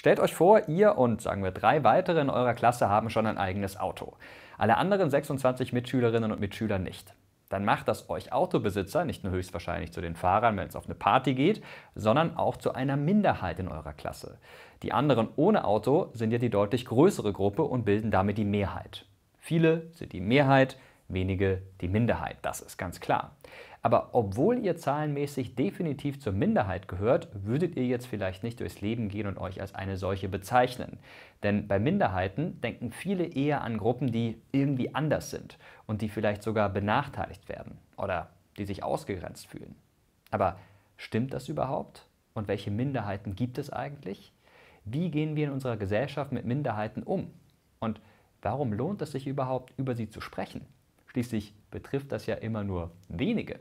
Stellt euch vor, ihr und sagen wir drei weitere in eurer Klasse haben schon ein eigenes Auto. Alle anderen 26 Mitschülerinnen und Mitschüler nicht. Dann macht das euch Autobesitzer nicht nur höchstwahrscheinlich zu den Fahrern, wenn es auf eine Party geht, sondern auch zu einer Minderheit in eurer Klasse. Die anderen ohne Auto sind ja die deutlich größere Gruppe und bilden damit die Mehrheit. Viele sind die Mehrheit, wenige die Minderheit, das ist ganz klar. Aber obwohl ihr zahlenmäßig definitiv zur Minderheit gehört, würdet ihr jetzt vielleicht nicht durchs Leben gehen und euch als eine solche bezeichnen. Denn bei Minderheiten denken viele eher an Gruppen, die irgendwie anders sind und die vielleicht sogar benachteiligt werden oder die sich ausgegrenzt fühlen. Aber stimmt das überhaupt? Und welche Minderheiten gibt es eigentlich? Wie gehen wir in unserer Gesellschaft mit Minderheiten um? Und warum lohnt es sich überhaupt, über sie zu sprechen? Schließlich betrifft das ja immer nur wenige.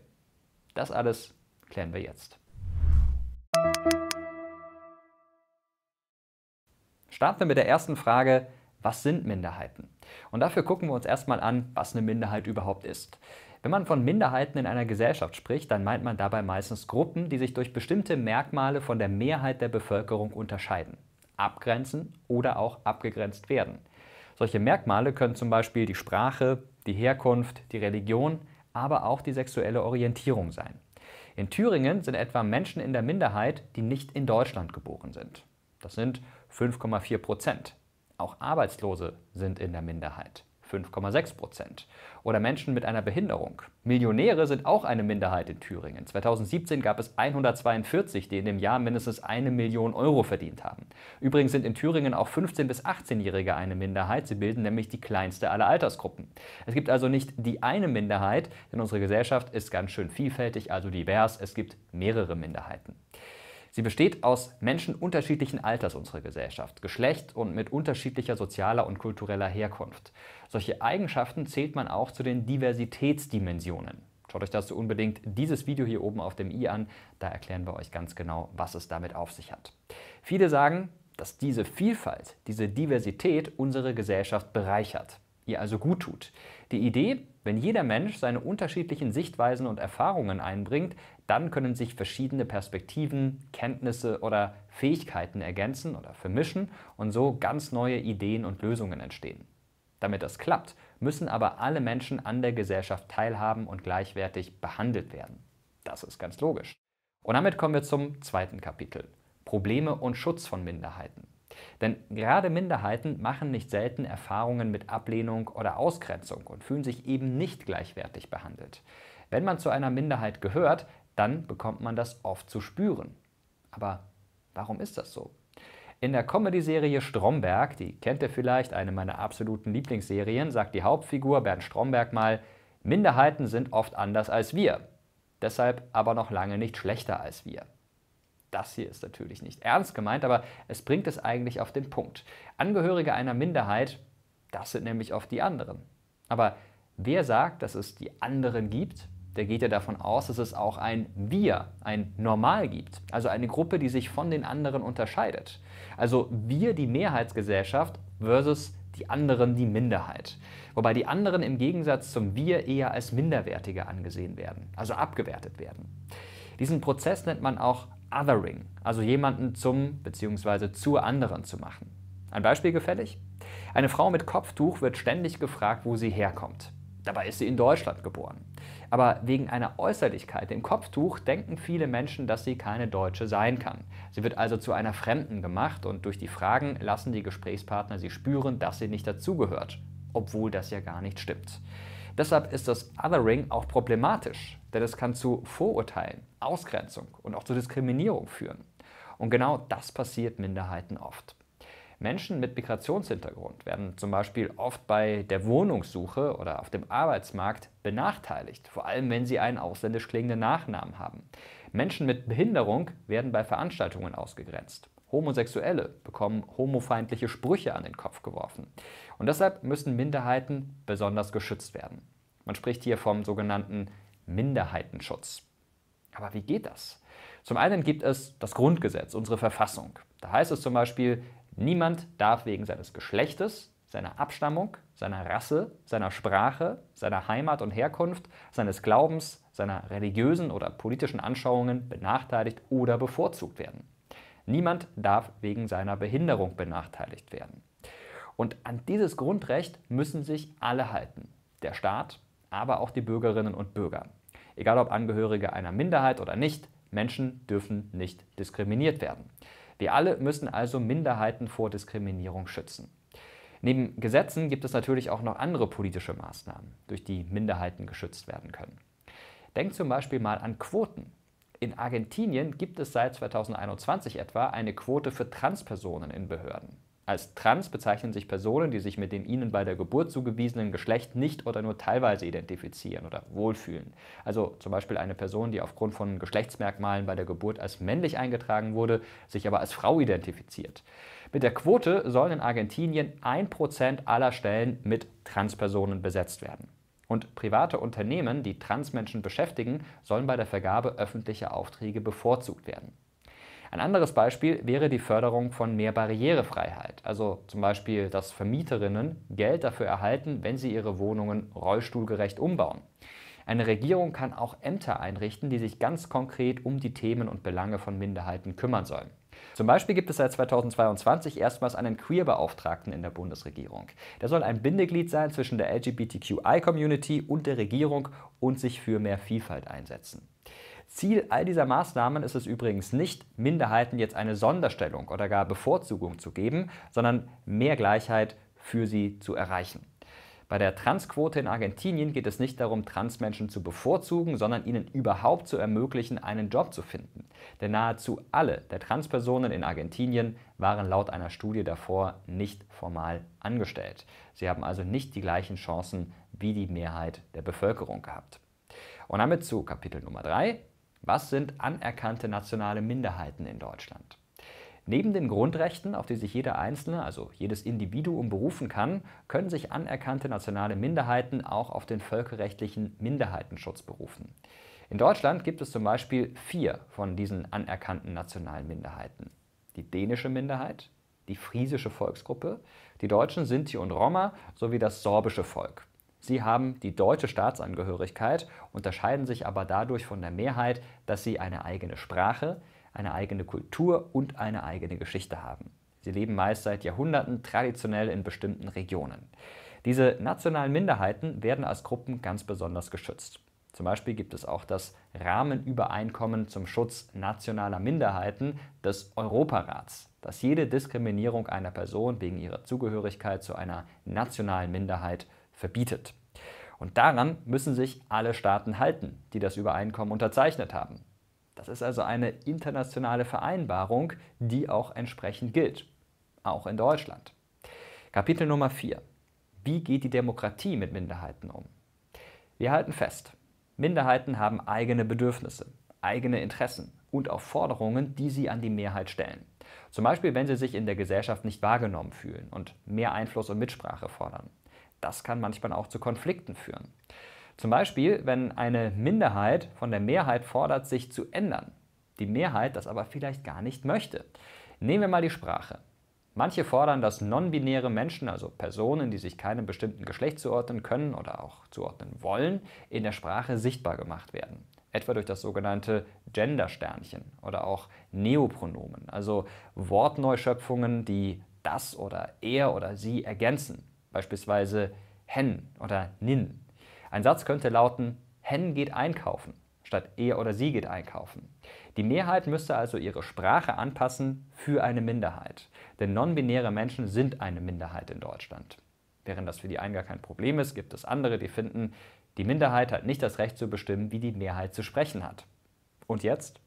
Das alles klären wir jetzt. Starten wir mit der ersten Frage, was sind Minderheiten? Und dafür gucken wir uns erstmal an, was eine Minderheit überhaupt ist. Wenn man von Minderheiten in einer Gesellschaft spricht, dann meint man dabei meistens Gruppen, die sich durch bestimmte Merkmale von der Mehrheit der Bevölkerung unterscheiden, abgrenzen oder auch abgegrenzt werden. Solche Merkmale können zum Beispiel die Sprache, die Herkunft, die Religion, aber auch die sexuelle Orientierung sein. In Thüringen sind etwa Menschen in der Minderheit, die nicht in Deutschland geboren sind. Das sind 5,4 Prozent. Auch Arbeitslose sind in der Minderheit. 5,6 Prozent. Oder Menschen mit einer Behinderung. Millionäre sind auch eine Minderheit in Thüringen. 2017 gab es 142, die in dem Jahr mindestens eine Million Euro verdient haben. Übrigens sind in Thüringen auch 15- bis 18-Jährige eine Minderheit. Sie bilden nämlich die kleinste aller Altersgruppen. Es gibt also nicht die eine Minderheit, denn unsere Gesellschaft ist ganz schön vielfältig, also divers. Es gibt mehrere Minderheiten. Sie besteht aus Menschen unterschiedlichen Alters unserer Gesellschaft, Geschlecht und mit unterschiedlicher sozialer und kultureller Herkunft. Solche Eigenschaften zählt man auch zu den Diversitätsdimensionen. Schaut euch dazu unbedingt dieses Video hier oben auf dem i an, da erklären wir euch ganz genau, was es damit auf sich hat. Viele sagen, dass diese Vielfalt, diese Diversität unsere Gesellschaft bereichert, ihr also gut tut. Die Idee, wenn jeder Mensch seine unterschiedlichen Sichtweisen und Erfahrungen einbringt, dann können sich verschiedene Perspektiven, Kenntnisse oder Fähigkeiten ergänzen oder vermischen und so ganz neue Ideen und Lösungen entstehen. Damit das klappt, müssen aber alle Menschen an der Gesellschaft teilhaben und gleichwertig behandelt werden. Das ist ganz logisch. Und damit kommen wir zum zweiten Kapitel. Probleme und Schutz von Minderheiten. Denn gerade Minderheiten machen nicht selten Erfahrungen mit Ablehnung oder Ausgrenzung und fühlen sich eben nicht gleichwertig behandelt. Wenn man zu einer Minderheit gehört, dann bekommt man das oft zu spüren. Aber warum ist das so? In der Comedy-Serie Stromberg, die kennt ihr vielleicht, eine meiner absoluten Lieblingsserien, sagt die Hauptfigur Bernd Stromberg mal, Minderheiten sind oft anders als wir, deshalb aber noch lange nicht schlechter als wir. Das hier ist natürlich nicht ernst gemeint, aber es bringt es eigentlich auf den Punkt. Angehörige einer Minderheit, das sind nämlich oft die anderen. Aber wer sagt, dass es die anderen gibt? Der geht ja davon aus, dass es auch ein Wir, ein Normal gibt, also eine Gruppe, die sich von den anderen unterscheidet. Also wir, die Mehrheitsgesellschaft, versus die anderen die Minderheit. Wobei die anderen im Gegensatz zum Wir eher als Minderwertige angesehen werden, also abgewertet werden. Diesen Prozess nennt man auch Othering, also jemanden zum bzw. zur anderen zu machen. Ein Beispiel gefällig? Eine Frau mit Kopftuch wird ständig gefragt, wo sie herkommt. Dabei ist sie in Deutschland geboren. Aber wegen einer Äußerlichkeit im Kopftuch denken viele Menschen, dass sie keine Deutsche sein kann. Sie wird also zu einer Fremden gemacht und durch die Fragen lassen die Gesprächspartner sie spüren, dass sie nicht dazugehört, obwohl das ja gar nicht stimmt. Deshalb ist das Othering auch problematisch, denn es kann zu Vorurteilen, Ausgrenzung und auch zu Diskriminierung führen. Und genau das passiert Minderheiten oft. Menschen mit Migrationshintergrund werden zum Beispiel oft bei der Wohnungssuche oder auf dem Arbeitsmarkt benachteiligt, vor allem wenn sie einen ausländisch klingenden Nachnamen haben. Menschen mit Behinderung werden bei Veranstaltungen ausgegrenzt. Homosexuelle bekommen homofeindliche Sprüche an den Kopf geworfen. Und deshalb müssen Minderheiten besonders geschützt werden. Man spricht hier vom sogenannten Minderheitenschutz. Aber wie geht das? Zum einen gibt es das Grundgesetz, unsere Verfassung. Da heißt es zum Beispiel, niemand darf wegen seines Geschlechtes, seiner Abstammung, seiner Rasse, seiner Sprache, seiner Heimat und Herkunft, seines Glaubens, seiner religiösen oder politischen Anschauungen benachteiligt oder bevorzugt werden. Niemand darf wegen seiner Behinderung benachteiligt werden. Und an dieses Grundrecht müssen sich alle halten. Der Staat, aber auch die Bürgerinnen und Bürger. Egal ob Angehörige einer Minderheit oder nicht, Menschen dürfen nicht diskriminiert werden. Wir alle müssen also Minderheiten vor Diskriminierung schützen. Neben Gesetzen gibt es natürlich auch noch andere politische Maßnahmen, durch die Minderheiten geschützt werden können. Denkt zum Beispiel mal an Quoten. In Argentinien gibt es seit 2021 etwa eine Quote für Transpersonen in Behörden. Als trans bezeichnen sich Personen, die sich mit dem ihnen bei der Geburt zugewiesenen Geschlecht nicht oder nur teilweise identifizieren oder wohlfühlen. Also zum Beispiel eine Person, die aufgrund von Geschlechtsmerkmalen bei der Geburt als männlich eingetragen wurde, sich aber als Frau identifiziert. Mit der Quote sollen in Argentinien 1% aller Stellen mit Transpersonen besetzt werden. Und private Unternehmen, die Transmenschen beschäftigen, sollen bei der Vergabe öffentlicher Aufträge bevorzugt werden. Ein anderes Beispiel wäre die Förderung von mehr Barrierefreiheit, also zum Beispiel, dass Vermieterinnen Geld dafür erhalten, wenn sie ihre Wohnungen rollstuhlgerecht umbauen. Eine Regierung kann auch Ämter einrichten, die sich ganz konkret um die Themen und Belange von Minderheiten kümmern sollen. Zum Beispiel gibt es seit 2022 erstmals einen Queer-Beauftragten in der Bundesregierung. Der soll ein Bindeglied sein zwischen der LGBTQI-Community und der Regierung und sich für mehr Vielfalt einsetzen. Ziel all dieser Maßnahmen ist es übrigens nicht, Minderheiten jetzt eine Sonderstellung oder gar Bevorzugung zu geben, sondern mehr Gleichheit für sie zu erreichen. Bei der Transquote in Argentinien geht es nicht darum, Transmenschen zu bevorzugen, sondern ihnen überhaupt zu ermöglichen, einen Job zu finden. Denn nahezu alle der Transpersonen in Argentinien waren laut einer Studie davor nicht formal angestellt. Sie haben also nicht die gleichen Chancen wie die Mehrheit der Bevölkerung gehabt. Und damit zu Kapitel Nummer 3, was sind anerkannte nationale Minderheiten in Deutschland? Neben den Grundrechten, auf die sich jeder Einzelne, also jedes Individuum berufen kann, können sich anerkannte nationale Minderheiten auch auf den völkerrechtlichen Minderheitenschutz berufen. In Deutschland gibt es zum Beispiel vier von diesen anerkannten nationalen Minderheiten. Die dänische Minderheit, die friesische Volksgruppe, die Deutschen Sinti und Roma sowie das sorbische Volk. Sie haben die deutsche Staatsangehörigkeit, unterscheiden sich aber dadurch von der Mehrheit, dass sie eine eigene Sprache, eine eigene Kultur und eine eigene Geschichte haben. Sie leben meist seit Jahrhunderten traditionell in bestimmten Regionen. Diese nationalen Minderheiten werden als Gruppen ganz besonders geschützt. Zum Beispiel gibt es auch das Rahmenübereinkommen zum Schutz nationaler Minderheiten des Europarats, das jede Diskriminierung einer Person wegen ihrer Zugehörigkeit zu einer nationalen Minderheit verbietet. Und daran müssen sich alle Staaten halten, die das Übereinkommen unterzeichnet haben. Das ist also eine internationale Vereinbarung, die auch entsprechend gilt, auch in Deutschland. Kapitel Nummer 4. Wie geht die Demokratie mit Minderheiten um? Wir halten fest, Minderheiten haben eigene Bedürfnisse, eigene Interessen und auch Forderungen, die sie an die Mehrheit stellen. Zum Beispiel, wenn sie sich in der Gesellschaft nicht wahrgenommen fühlen und mehr Einfluss und Mitsprache fordern. Das kann manchmal auch zu Konflikten führen. Zum Beispiel, wenn eine Minderheit von der Mehrheit fordert, sich zu ändern, die Mehrheit das aber vielleicht gar nicht möchte. Nehmen wir mal die Sprache. Manche fordern, dass non-binäre Menschen, also Personen, die sich keinem bestimmten Geschlecht zuordnen können oder auch zuordnen wollen, in der Sprache sichtbar gemacht werden. Etwa durch das sogenannte Gender-Sternchen oder auch Neopronomen, also Wortneuschöpfungen, die das oder er oder sie ergänzen beispielsweise hen oder nin. Ein Satz könnte lauten, hen geht einkaufen, statt er oder sie geht einkaufen. Die Mehrheit müsste also ihre Sprache anpassen für eine Minderheit. Denn non-binäre Menschen sind eine Minderheit in Deutschland. Während das für die einen gar kein Problem ist, gibt es andere, die finden, die Minderheit hat nicht das Recht zu bestimmen, wie die Mehrheit zu sprechen hat. Und jetzt?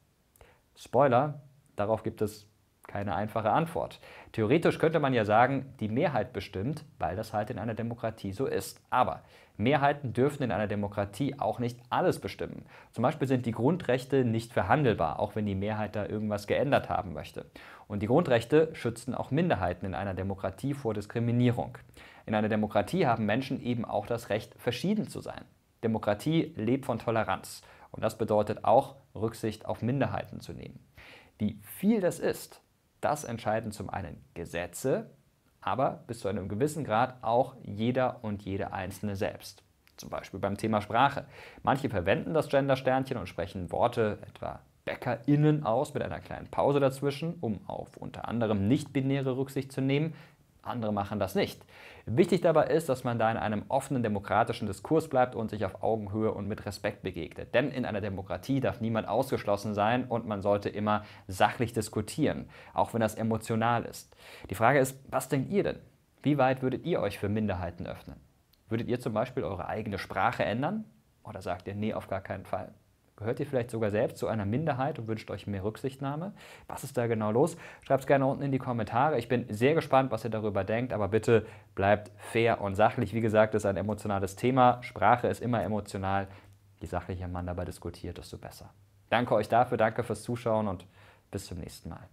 Spoiler, darauf gibt es keine einfache Antwort. Theoretisch könnte man ja sagen, die Mehrheit bestimmt, weil das halt in einer Demokratie so ist. Aber Mehrheiten dürfen in einer Demokratie auch nicht alles bestimmen. Zum Beispiel sind die Grundrechte nicht verhandelbar, auch wenn die Mehrheit da irgendwas geändert haben möchte. Und die Grundrechte schützen auch Minderheiten in einer Demokratie vor Diskriminierung. In einer Demokratie haben Menschen eben auch das Recht, verschieden zu sein. Demokratie lebt von Toleranz. Und das bedeutet auch, Rücksicht auf Minderheiten zu nehmen. Wie viel das ist, das entscheiden zum einen Gesetze, aber bis zu einem gewissen Grad auch jeder und jede Einzelne selbst. Zum Beispiel beim Thema Sprache. Manche verwenden das Gender-Sternchen und sprechen Worte etwa BäckerInnen aus mit einer kleinen Pause dazwischen, um auf unter anderem nicht-binäre Rücksicht zu nehmen. Andere machen das nicht. Wichtig dabei ist, dass man da in einem offenen demokratischen Diskurs bleibt und sich auf Augenhöhe und mit Respekt begegnet. Denn in einer Demokratie darf niemand ausgeschlossen sein und man sollte immer sachlich diskutieren, auch wenn das emotional ist. Die Frage ist, was denkt ihr denn? Wie weit würdet ihr euch für Minderheiten öffnen? Würdet ihr zum Beispiel eure eigene Sprache ändern? Oder sagt ihr, nee, auf gar keinen Fall? Gehört ihr vielleicht sogar selbst zu einer Minderheit und wünscht euch mehr Rücksichtnahme? Was ist da genau los? Schreibt es gerne unten in die Kommentare. Ich bin sehr gespannt, was ihr darüber denkt, aber bitte bleibt fair und sachlich. Wie gesagt, es ist ein emotionales Thema. Sprache ist immer emotional. Je sachlicher man dabei diskutiert, desto besser. Danke euch dafür, danke fürs Zuschauen und bis zum nächsten Mal.